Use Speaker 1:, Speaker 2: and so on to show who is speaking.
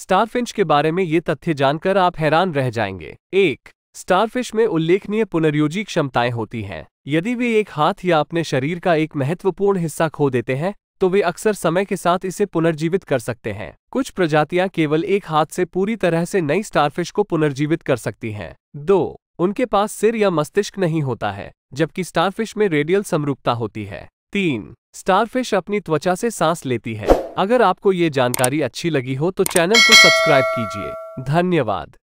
Speaker 1: starfish के बारे में ये तथ्य जानकर आप हैरान रह जाएंगे एक स्टारफिश में उल्लेखनीय पुनर्योजी क्षमताएं होती हैं यदि वे एक हाथ या अपने शरीर का एक महत्वपूर्ण हिस्सा खो देते हैं तो वे अक्सर समय के साथ इसे पुनर्जीवित कर सकते हैं कुछ प्रजातियां केवल एक हाथ से पूरी तरह से नई स्टारफिश को पुनर्जीवित कर सकती हैं दो उनके पास सिर या मस्तिष्क नहीं होता है जबकि स्टारफिश में रेडियल समरूपता होती है तीन स्टारफिश अपनी त्वचा से सांस लेती है अगर आपको ये जानकारी अच्छी लगी हो तो चैनल को सब्सक्राइब कीजिए धन्यवाद